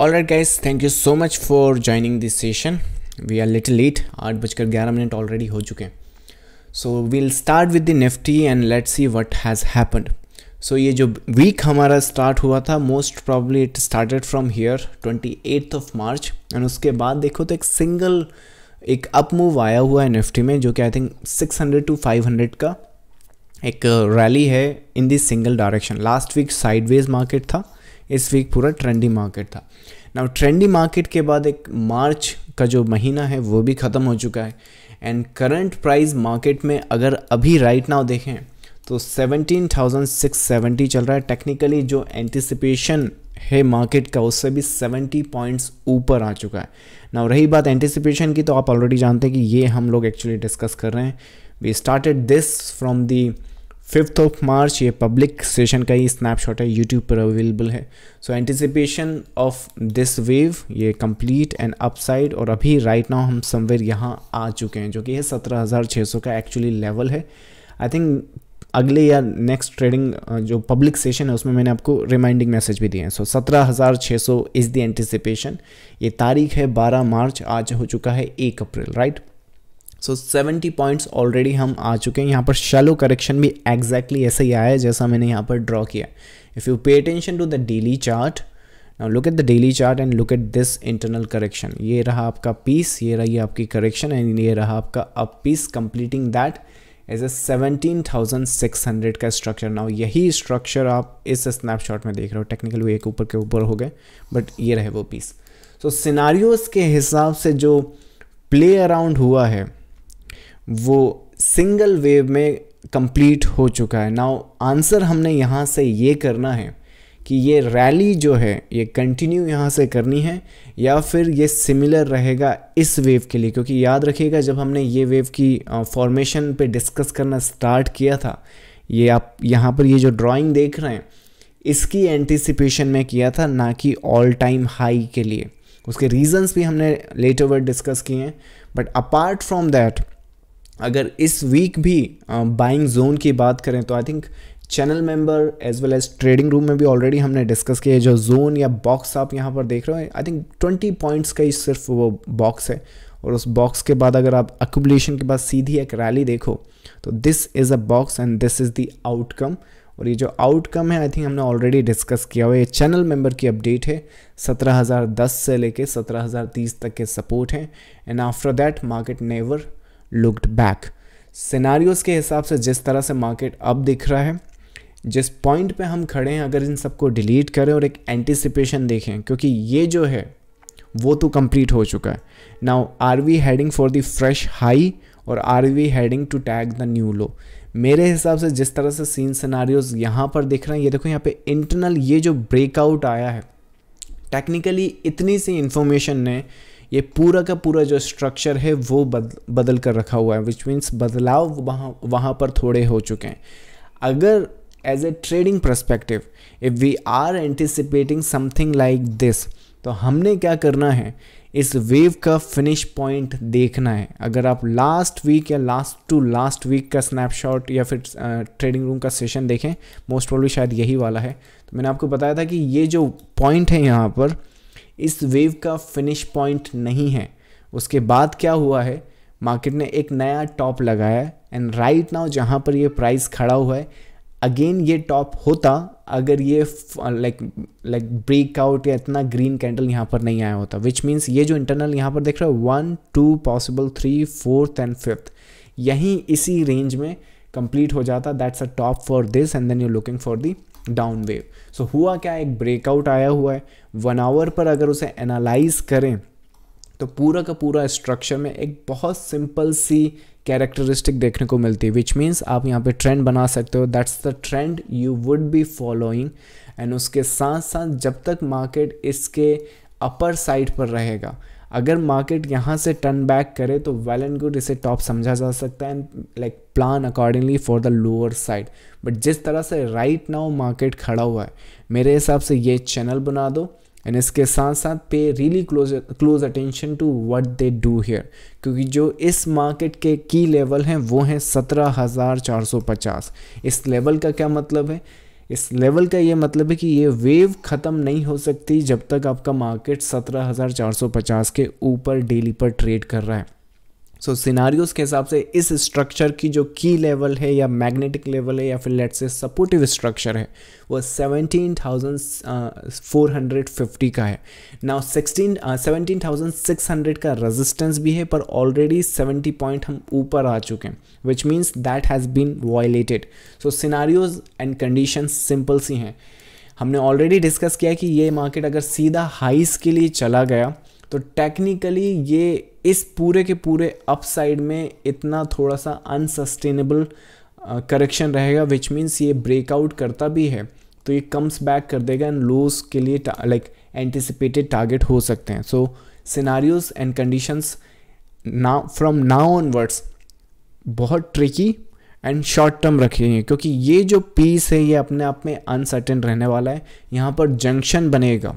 All right guys thank you so much for joining this session we are little late आठ बजकर ग्यारह minute already हो चुके हैं so we'll start with the Nifty and let see what has happened so ये जो week हमारा start हुआ था most probably it started from here twenty eighth of March and उसके बाद देखो तो एक सिंगल एक अप मूव आया हुआ है निफ्टी में जो कि I think six hundred to five hundred का एक रैली है in this single direction last week sideways market था इस वीक पूरा ट्रेंडी मार्केट था नाउ ट्रेंडी मार्केट के बाद एक मार्च का जो महीना है वो भी ख़त्म हो चुका है एंड करंट प्राइस मार्केट में अगर अभी राइट नाउ देखें तो 17,670 चल रहा है टेक्निकली जो एंटिसिपेशन है मार्केट का उससे भी 70 पॉइंट्स ऊपर आ चुका है नाउ रही बात एंटिसिपेशन की तो आप ऑलरेडी जानते हैं कि ये हम लोग एक्चुअली डिस्कस कर रहे हैं we started this from the fifth of March ये पब्लिक सेशन का ही स्नैपशॉट है यूट्यूब पर अवेलेबल है so anticipation of this wave ये कंप्लीट एंड अपसाइड और अभी राइट नाउ हम समवेयर यहाँ आ चुके हैं जो कि है सत्रह हज़ार छः सौ का एक्चुअली लेवल है आई थिंक अगले या नेक्स्ट ट्रेडिंग जो पब्लिक सेशन है उसमें मैंने आपको रिमाइंडिंग मैसेज भी दिए हैं सो सत्रह हज़ार छः सौ इज़ द एंटिसिपेशन ये तारीख है बारह मार्च आज हो चुका है एक अप्रैल right right? So seventy points already हम आ चुके हैं यहाँ पर शैलो करेक्शन भी एग्जैक्टली exactly ऐसे ही आया है जैसा मैंने यहाँ पर ड्रॉ किया if you pay attention to the daily chart now look at the daily chart and look at this internal correction ये रहा आपका पीस ये रही आपकी करेक्शन एंड ये रहा आपका up piece completing that as a seventeen thousand six hundred का स्ट्रक्चर नाउ यही स्ट्रक्चर आप इस स्नैपशॉट में देख रहे हो टेक्निकल वे एक ऊपर के ऊपर हो गए बट ये रहे वो पीस सो so, सिनारियोज़ के हिसाब से जो प्ले अराउंड हुआ है वो सिंगल वेव में कंप्लीट हो चुका है नाउ आंसर हमने यहाँ से ये करना है कि ये रैली जो है ये कंटिन्यू यहाँ से करनी है या फिर ये सिमिलर रहेगा इस वेव के लिए क्योंकि याद रखिएगा जब हमने ये वेव की फॉर्मेशन पे डिस्कस करना स्टार्ट किया था ये आप यहाँ पर ये जो ड्राइंग देख रहे हैं इसकी एंटिसिपेशन में किया था ना कि ऑल टाइम हाई के लिए उसके रीजंस भी हमने लेट ओवर डिस्कस किए हैं बट अपार्ट फ्रॉम दैट अगर इस वीक भी बाइंग जोन की बात करें तो I think channel member as well as trading room में भी ऑलरेडी हमने डिस्कस किया है जो जोन या बॉक्स आप यहाँ पर देख रहे हो आई थिंक ट्वेंटी पॉइंट्स का ही सिर्फ वो बॉक्स है और उस बॉक्स के बाद अगर आप अकुबलेशन के बाद सीधी एक रैली देखो तो this is a box and this is the outcome और ये जो आउटकम है आई थिंक हमने ऑलरेडी डिस्कस किया हुआ ये चैनल मेंबर की अपडेट है 17,010 से लेके 17,030 तक के सपोर्ट हैं and after that market never looked back scenarios के हिसाब से जिस तरह से मार्केट अब दिख रहा है जिस पॉइंट पे हम खड़े हैं अगर इन सबको डिलीट करें और एक एंटिसिपेशन देखें क्योंकि ये जो है वो तो कंप्लीट हो चुका है now are we heading for the fresh high और are we heading to tag the new low मेरे हिसाब से जिस तरह से सीन सिनारियोज यहाँ पर दिख रहे हैं ये देखो यहाँ पे इंटरनल ये जो ब्रेकआउट आया है टेक्निकली इतनी सी इन्फॉर्मेशन ने ये पूरा का पूरा जो स्ट्रक्चर है वो बद, बदल कर रखा हुआ है विच मीन्स बदलाव वहाँ वहाँ पर थोड़े हो चुके हैं अगर as a trading perspective if we are anticipating something like this तो हमने क्या करना है इस वेव का फिनिश पॉइंट देखना है अगर आप लास्ट वीक या लास्ट टू लास्ट वीक का स्नैपशॉट या फिर ट्रेडिंग रूम का सेशन देखें मोस्ट प्रॉब्ली शायद यही वाला है तो मैंने आपको बताया था कि ये जो पॉइंट है यहाँ पर इस वेव का फिनिश पॉइंट नहीं है उसके बाद क्या हुआ है मार्केट ने एक नया टॉप लगाया एंड राइट नाउ जहाँ पर ये प्राइस खड़ा हुआ है अगेन ये टॉप होता अगर ये लाइक लाइक ब्रेकआउट या इतना ग्रीन कैंडल यहाँ पर नहीं आया होता विच मीन्स ये जो इंटरनल यहाँ पर देख रहे हो one two possible three fourth and fifth यहीं इसी रेंज में कंप्लीट हो जाता that's a top for this and then you looking for the down wave so हुआ क्या एक ब्रेकआउट आया हुआ है वन आवर पर अगर उसे एनालाइज करें तो पूरा का पूरा स्ट्रक्चर में एक बहुत सिंपल सी कैरेक्टरिस्टिक देखने को मिलती है विच मीन्स आप यहाँ पे ट्रेंड बना सकते हो that's the trend you would be following and उसके साथ साथ जब तक मार्केट इसके अपर साइड पर रहेगा अगर मार्केट यहाँ से टर्न बैक करे तो वेल एंड गुड इसे टॉप समझा जा सकता है and like plan accordingly for the lower side but जिस तरह से राइट नाउ मार्केट खड़ा हुआ है मेरे हिसाब से ये चैनल बना दो एंड इसके साथ साथ pay really close close attention to what they do here क्योंकि जो इस मार्केट के की लेवल हैं वो हैं सत्रह हज़ार चार सौ पचास इस लेवल का क्या मतलब है इस लेवल का ये मतलब है कि ये वेव ख़त्म नहीं हो सकती जब तक आपका मार्केट 17,450 के ऊपर डेली पर ट्रेड कर रहा है सो so, के हिसाब से इस स्ट्रक्चर की जो की लेवल है या मैग्नेटिक लेवल है या फिर लेट से सपोर्टिव स्ट्रक्चर है वो seventeen thousand four hundred fifty का है now sixteen seventeen thousand six hundred का रेजिस्टेंस भी है पर ऑलरेडी सेवेंटी पॉइंट हम ऊपर आ चुके हैं which means that has been violated so scenarios and condition simple सी हैं हमने ऑलरेडी डिस्कस किया कि ये मार्केट अगर सीधा हाइस के लिए चला गया तो टेक्निकली ये इस पूरे के पूरे अप साइड में इतना थोड़ा सा अनसस्टेनेबल करेक्शन रहेगा विच मीन्स ये ब्रेकआउट करता भी है तो ये कम्स बैक कर देगा एंड लोस के लिए लाइक एंटिसिपेटेड टारगेट हो सकते हैं सो सिनारियोज एंड कंडीशंस ना फ्रॉम नाउ ऑनवर्ड्स बहुत ट्रिकी एंड शॉर्ट टर्म रखेंगे क्योंकि ये जो पीस है ये अपने आप में अनसर्टेन रहने वाला है यहाँ पर जंक्शन बनेगा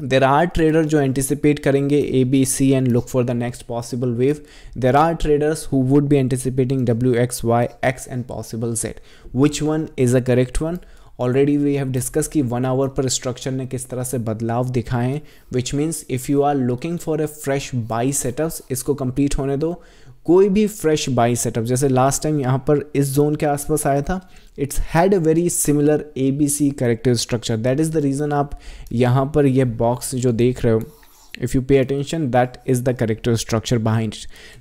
देर आर ट्रेडर जो एंटिसिपेट करेंगे A B C and look for the next possible wave there are traders who would be anticipating W X Y X and possible set which one is a corrective one already we have discuss की one hour पर structure ने किस तरह से बदलाव दिखाएं which means if you are looking for a fresh buy setups इसको complete होने दो कोई भी फ्रेश बाई सेटअप जैसे लास्ट टाइम यहाँ पर इस जोन के आसपास आया था it's had very similar A B C corrective structure that is the reason आप यहाँ पर यह बॉक्स जो देख रहे हो if you pay attention that is the corrective structure behind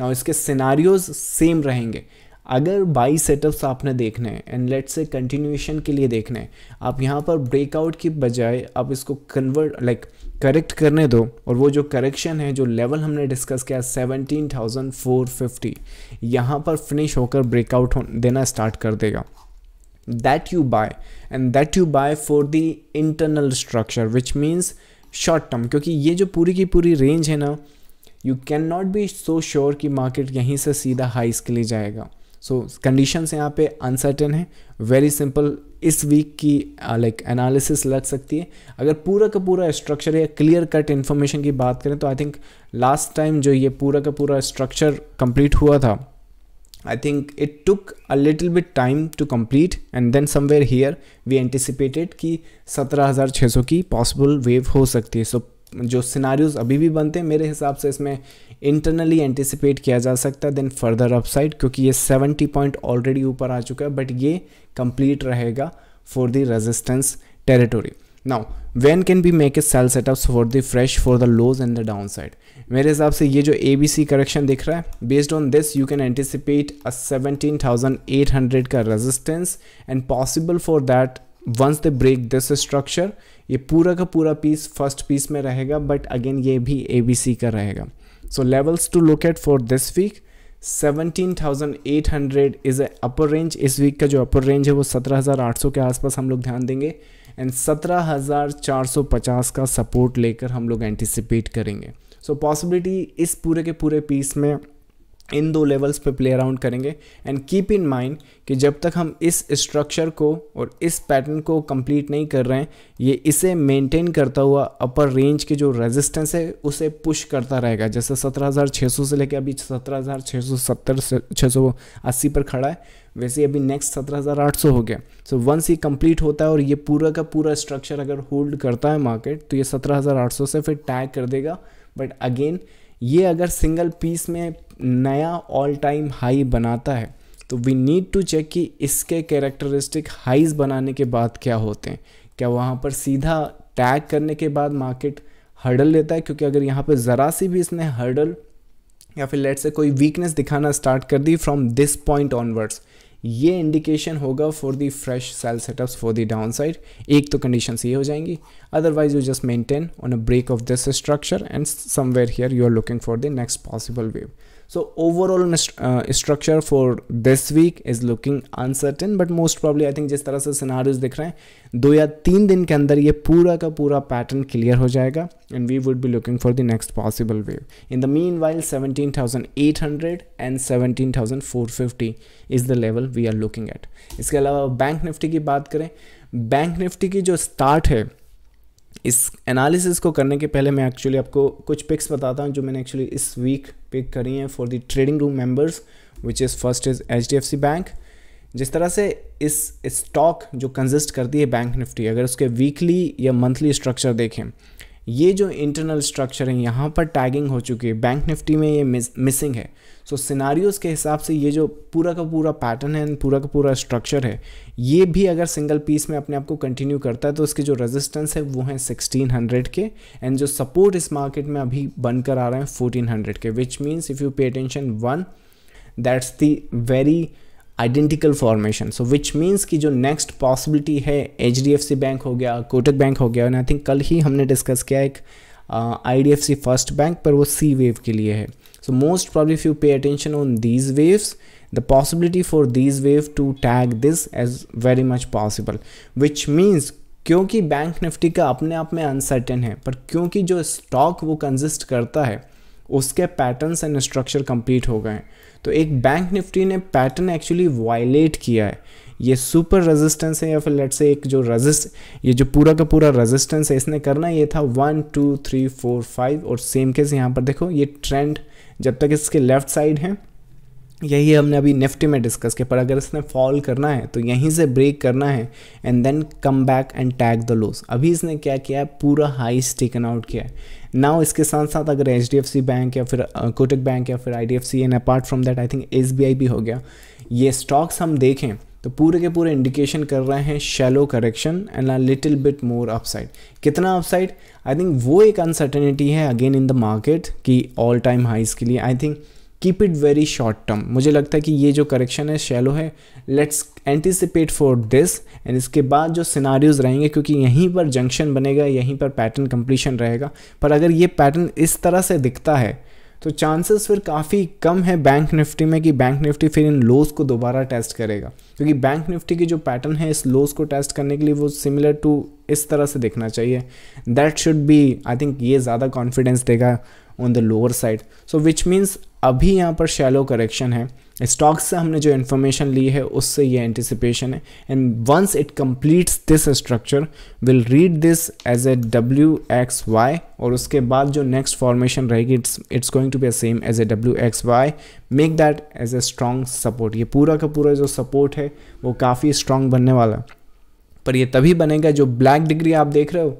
now इसके सिनारियोज सेम रहेंगे अगर बाई सेटअप्स आपने देखने हैं एंड लेट से कंटिन्यूएशन के लिए देखने हैं आप यहाँ पर ब्रेकआउट की बजाय आप इसको कन्वर्ट लाइक करेक्ट करने दो और वो जो करेक्शन है जो लेवल हमने डिस्कस किया सेवनटीन थाउजेंड फोर फिफ्टी यहाँ पर फिनिश होकर ब्रेकआउट हो, देना स्टार्ट कर देगा that you buy and that you buy for the internal structure which means short term क्योंकि ये जो पूरी की पूरी रेंज है ना you can not be so sure कि मार्केट यहीं से सीधा हाइस के लिए जाएगा सो कंडीशंस यहाँ पे अनसर्टेन है वेरी सिंपल इस वीक की लाइक uh, एनालिसिस like, लग सकती है अगर पूरा का पूरा स्ट्रक्चर या क्लियर कट इन्फॉर्मेशन की बात करें तो आई थिंक लास्ट टाइम जो ये पूरा का पूरा स्ट्रक्चर कंप्लीट हुआ था I think it took a little bit time to complete and then somewhere here we anticipated कि 17,600 की पॉसिबल वेव हो सकती है so जो सिनारियोज अभी भी बनते हैं मेरे हिसाब से इसमें इंटरनली एंटिसिपेट किया जा सकता है देन फर्दर अपसाइड क्योंकि ये 70 पॉइंट ऑलरेडी ऊपर आ चुका है बट ये कंप्लीट रहेगा for the resistance territory now one can be make a sell setups for the fresh for the lows and the downside मेरे हिसाब से ये जो ए बी सी करेक्शन दिख रहा है based on this you can anticipate a seventeen thousand eight hundred का resistance and possible for that once they break this structure ये पूरा का पूरा पीस फर्स्ट पीस में रहेगा बट अगेन ये भी ए बी सी का रहेगा so levels to look at for this week 17,800 is a upper range इस वीक का जो अपर रेंज है वो 17,800 के आसपास हम लोग ध्यान देंगे एंड 17,450 का सपोर्ट लेकर हम लोग एंटिसिपेट करेंगे सो so, पॉसिबिलिटी इस पूरे के पूरे पीस में इन दो लेवल्स पे प्ले अराउंड करेंगे एंड कीप इन माइंड कि जब तक हम इस स्ट्रक्चर को और इस पैटर्न को कंप्लीट नहीं कर रहे हैं ये इसे मेंटेन करता हुआ अपर रेंज के जो रेजिस्टेंस है उसे पुश करता रहेगा जैसे 17,600 से लेकर अभी 17,670 से 680 पर खड़ा है वैसे अभी नेक्स्ट 17,800 हो गया सो वंस ये कंप्लीट होता है और ये पूरा का पूरा स्ट्रक्चर अगर होल्ड करता है मार्केट तो ये सत्रह से फिर टैग कर देगा बट अगेन ये अगर सिंगल पीस में नया ऑल टाइम हाई बनाता है तो वी नीड टू चेक कि इसके कैरेक्टरिस्टिक हाइज बनाने के बाद क्या होते हैं क्या वहाँ पर सीधा टैग करने के बाद मार्केट हर्डल लेता है क्योंकि अगर यहाँ पर ज़रा सी भी इसने हर्डल या फिर लेट से कोई वीकनेस दिखाना स्टार्ट कर दी फ्रॉम दिस पॉइंट ऑनवर्ड्स ये इंडिकेशन होगा for the fresh sell setups for the downside एक तो कंडीशन ये हो जाएंगी otherwise you just maintain on a break of this structure and somewhere here you are looking for the next possible wave So overall uh, structure for this week is looking uncertain but most probably I think jis tarah se scenarios dikh rahe hain do ya teen din ke andar ye pura ka pura pattern clear ho jayega and we would be looking for the next possible wave. In the meanwhile 17,800 and 17,450 is the level we are looking at. iske alawa bank nifty ki baat kare bank nifty ki jo start hai इस analysis को करने के पहले मैं actually आपको कुछ pics बताता हूँ जो मैंने एक्चुअली इस वीक पिक करी हैं for the trading room members which is first is H D F C bank जिस तरह से इस स्टॉक जो कंजिस्ट करती है बैंक निफ्टी अगर उसके वीकली या मंथली स्ट्रक्चर देखें ये जो इंटरनल स्ट्रक्चर है यहाँ पर टैगिंग हो चुकी है बैंक निफ्टी में ये मिसिंग है सो so, सिनारियोज़ के हिसाब से ये जो पूरा का पूरा पैटर्न है पूरा का पूरा स्ट्रक्चर है ये भी अगर सिंगल पीस में अपने आप को कंटिन्यू करता है तो उसके जो रेजिस्टेंस है वो है 1600 के एंड जो सपोर्ट इस मार्केट में अभी बनकर आ रहे हैं 1400 के which means if you pay attention one that's the very identical formation so which means कि जो नेक्स्ट पॉसिबिलिटी है एच बैंक हो गया कोटक बैंक हो गया एंड आई थिंक कल ही हमने डिस्कस किया एक I D F C first bank पर वो सी वेव के लिए है so most problem you pay attention on these waves the possibility for these wave to tag this as very much possible which means क्योंकि bank nifty का अपने आप में अनसर्टेन है पर क्योंकि जो स्टॉक वो कंजिस्ट करता है उसके पैटर्न्स एंड स्ट्रक्चर कंप्लीट हो गए हैं तो एक बैंक निफ्टी ने पैटर्न एक्चुअली वायलेट किया है ये सुपर रेजिस्टेंस है या फिर लेट से एक जो रेजिस्ट ये जो पूरा का पूरा रेजिस्टेंस है इसने करना ये था one two three four five और सेम केस यहाँ पर देखो ये ट्रेंड जब तक इसके लेफ्ट साइड है यही हमने अभी निफ्टी में डिस्कस किया पर अगर इसने फॉल करना है तो यहीं से ब्रेक करना है and then come back and tag the lows अभी इसने क्या किया है पूरा हाइस टेकन आउट किया है नाउ इसके साथ साथ अगर H D F C bank या फिर कोटक बैंक या फिर I D F C and apart from that I think S B I भी हो गया ये स्टॉक्स हम देखें तो पूरे के पूरे इंडिकेशन कर रहे हैं shallow correction and a little bit more upside कितना अपसाइड आई थिंक वो एक अनसर्टेनिटी है अगेन इन द मार्केट कि ऑल टाइम हाइज के लिए I think keep it very short term मुझे लगता है कि ये जो करेक्शन है शैलो है लेट्स एंटिसिपेट फॉर दिस एंड इसके बाद जो सिनारीज रहेंगे क्योंकि यहीं पर जंक्शन बनेगा यहीं पर पैटर्न कंप्लीशन रहेगा पर अगर ये पैटर्न इस तरह से दिखता है तो चांसेस फिर काफ़ी कम है बैंक निफ्टी में कि बैंक निफ्टी फिर इन लोस को दोबारा टेस्ट करेगा क्योंकि बैंक निफ्टी की जो पैटर्न है इस लोस को टेस्ट करने के लिए वो सिमिलर टू इस तरह से देखना चाहिए that should be I think ये ज़्यादा कॉन्फिडेंस देगा on the lower side so which means अभी यहाँ पर शैलो करेक्शन है स्टॉक्स से हमने जो इन्फॉर्मेशन ली है उससे ये एंटिसिपेशन है and once it completes this structure will read this as a W X Y और उसके बाद जो नेक्स्ट फॉर्मेशन रहेगी it's it's going to be a same as a W X Y make that as a strong support ये पूरा का पूरा जो सपोर्ट है वो काफ़ी स्ट्रॉन्ग बनने वाला पर ये तभी बनेगा जो ब्लैक डिग्री आप देख रहे हो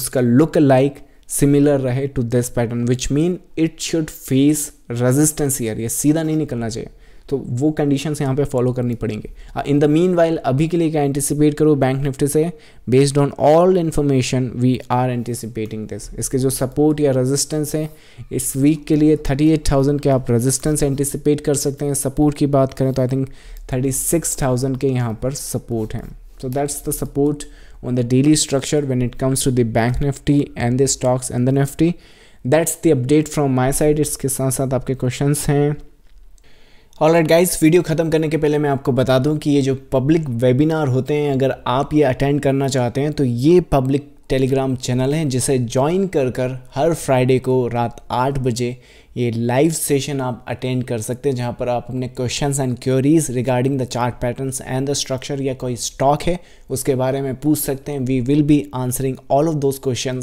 उसका लुक लाइक सिमिलर रहे to this pattern which mean it should face resistance here ये सीधा नहीं निकलना चाहिए तो वो कंडीशन यहाँ पे फॉलो करनी पड़ेंगे इन द मीन वाइल अभी के लिए क्या एंटिसिपेट करो बैंक निफ्टी से based on all information we are anticipating this इसके जो सपोर्ट या रेजिस्टेंस है इस वीक के लिए 38,000 के आप रेजिस्टेंस एंटिसिपेट कर सकते हैं सपोर्ट की बात करें तो आई थिंक 36,000 के यहाँ पर सपोर्ट हैं so that's the support on the daily structure when it comes to the bank nifty and the stocks and the nifty that's the update from my side इसके साथ साथ आपके क्वेश्चन हैं all right guys video ख़त्म करने के पहले मैं आपको बता दूं कि ये जो पब्लिक वेबिनार होते हैं अगर आप ये अटेंड करना चाहते हैं तो ये पब्लिक टेलीग्राम चैनल हैं जिसे ज्वाइन कर कर हर फ्राइडे को रात आठ बजे ये लाइव सेशन आप अटेंड कर सकते हैं जहाँ पर आप अपने questions and queries regarding the chart patterns and the structure या कोई स्टॉक है उसके बारे में पूछ सकते हैं we will be answering all of those question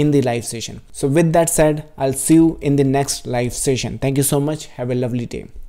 in the live session so with that said I see you in the next live session thank you so much have a lovely time